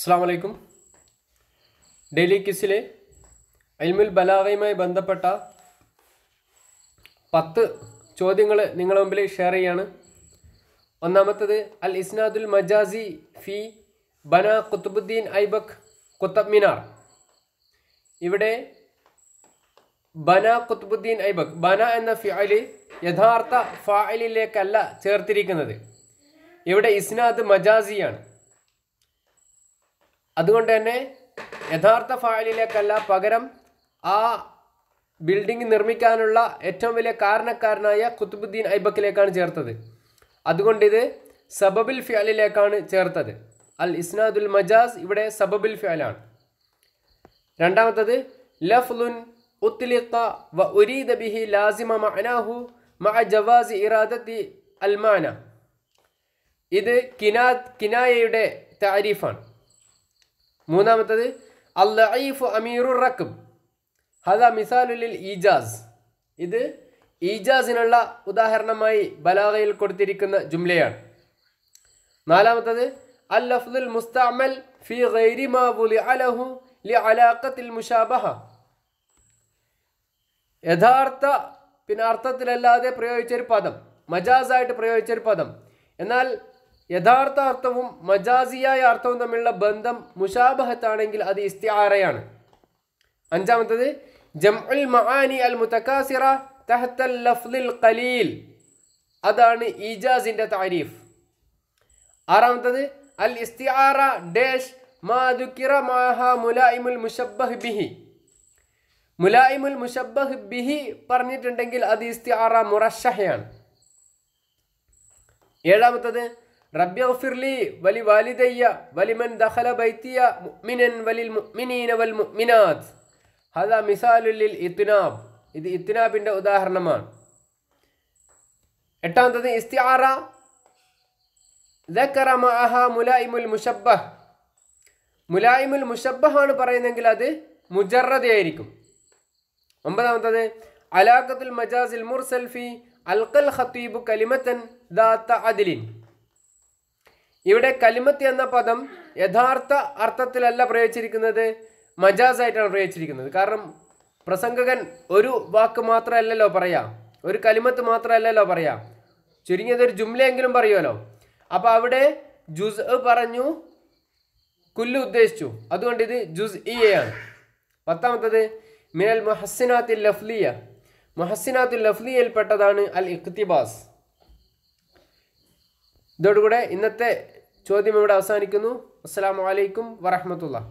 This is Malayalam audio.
അസ്സാം വലൈക്കും ഡെയിലി കിസിലെ അൽമുൽ ബലാഗയുമായി ബന്ധപ്പെട്ട പത്ത് ചോദ്യങ്ങൾ നിങ്ങളുടെ മുമ്പിൽ ഷെയർ ചെയ്യാണ് ഒന്നാമത്തത് അൽ ഇസ്നാദുൽ മജാസി ഫി ബന കുത്തുബുദ്ദീൻ ഐബക് കുത്തബ് മിനാർ ഇവിടെ ബന കുത്തുബുദ്ദീൻ ഐബക് ബന എന്ന ഫിഅലി യഥാർത്ഥ ഫായലിലേക്കല്ല ചേർത്തിരിക്കുന്നത് ഇവിടെ ഇസ്നാദ് മജാസിയാണ് അതുകൊണ്ട് തന്നെ യഥാർത്ഥ ഫയലിലേക്കല്ല പകരം ആ ബിൽഡിംഗ് നിർമ്മിക്കാനുള്ള ഏറ്റവും വലിയ കാരണക്കാരനായ കുത്തുബുദ്ദീൻ ഐബക്കിലേക്കാണ് ചേർത്തത് അതുകൊണ്ട് ഇത് സബബിൽ ഫ്യാലിലേക്കാണ് ചേർത്തത് അൽ ഇസ്നാദുൽ മജാസ് ഇവിടെ സബബിൽ ഫ്യാലാണ് രണ്ടാമത്തത് ലഫ്ലുൻ ഉത്ലിഖ വ ഉരീദ ബിഹി ലാസിമ മഅനാഹു മഅ ജവാസ് ഇറാദത്തി അൽമാന ഇത് കിനാ കിനായയുടെ താരീഫാണ് മൂന്നാമത്തത് അൽ അമീറു റക്കബ് ഹദ മിസാലുലിൽ ഈജാസ് ഇത് ഈജാസിനുള്ള ഉദാഹരണമായി ബലാഗയിൽ കൊടുത്തിരിക്കുന്ന ജുംലയാണ് നാലാമത്തത് അൽ അഫ്ദുൽ മുസ്തഅമൽ ഫി ഗൈരി മാ അലഹു ലി അലാഖത്തിൽ മുഷാബഹ യഥാർത്ഥ പിന്നെ അർത്ഥത്തിലല്ലാതെ പ്രയോഗിച്ചൊരു പദം മജാസായിട്ട് പ്രയോഗിച്ചൊരു പദം എന്നാൽ യഥാർത്ഥ അർത്ഥവും മജാസിയായ അർത്ഥവും തമ്മിലുള്ള ബന്ധം മുഷാബഹത്താണെങ്കിൽ അത് ഇസ്തിയാറയാണ് അഞ്ചാമത്തത് ജംഉൽ മഹാനി അൽ മുത്തക്കാസിറ തഹത്തൽ ലഫ്ലിൽ ഖലീൽ അതാണ് ഈജാസിൻ്റെ താരീഫ് ആറാമത്തത് അൽ ഇസ്തിയാറ ഡേഷ് മാ മാഹ മുലായിമുൽ മുഷബ്ബഹ് ബിഹി മുലായിമുൽ മുഷബ്ബഹ് ബിഹി പറഞ്ഞിട്ടുണ്ടെങ്കിൽ അത് ഇസ്തിയാറ മുറഷഹയാണ് ഏഴാമത്തത് ربي اغفر لي ولوالدي ولمن دخل بيتي مؤمنا وللمؤمنين والمؤمنات هذا مثال للإطناب ഇത് ഇത്തിനാബിൻ്റെ ഉദാഹരണമാണ് എട്ടാമത്തത് ഇസ്തിആറ ദക്കറ മഅഹ മുലായിമുൽ മുഷബ്ബഹ് മുലായിമുൽ മുഷബ്ബഹാണ് പറയുന്നെങ്കിൽ അത് മുജറദയായിരിക്കും ഒമ്പതാമത്തത് അലാഖത്തുൽ മജാസിൽ മുർസൽഫി അൽക്കൽ ഖത്തീബ് കലിമത്തൻ ദാത്ത അദിലിൻ ഇവിടെ കലിമത്ത് എന്ന പദം യഥാർത്ഥ അർത്ഥത്തിലല്ല പ്രയോഗിച്ചിരിക്കുന്നത് മജാസായിട്ടാണ് പ്രയോഗിച്ചിരിക്കുന്നത് കാരണം പ്രസംഗകൻ ഒരു വാക്ക് മാത്രമല്ലല്ലോ പറയാം ഒരു കലിമത്ത് മാത്രമല്ലല്ലോ പറയാം ചുരുങ്ങിയത് ഒരു ജുംലയെങ്കിലും പറയുമല്ലോ അപ്പോൾ അവിടെ ജുസ് പറഞ്ഞു കുല്ല് ഉദ്ദേശിച്ചു അതുകൊണ്ട് ഇത് ജുസ് ഇ ആണ് പത്താമത്തത് മിനൽ മൊഹസിനാത്തിൽ ലഫ്ലിയ മൊഹസിനാത്തുൽ ലഫ്ലിയയിൽപ്പെട്ടതാണ് അൽ ഇഖ്തിബാസ് ഇതോടുകൂടെ ഇന്നത്തെ ചോദ്യം ഇവിടെ അവസാനിക്കുന്നു അസ്സാം വലൈക്കും വറഹമത്തുള്ള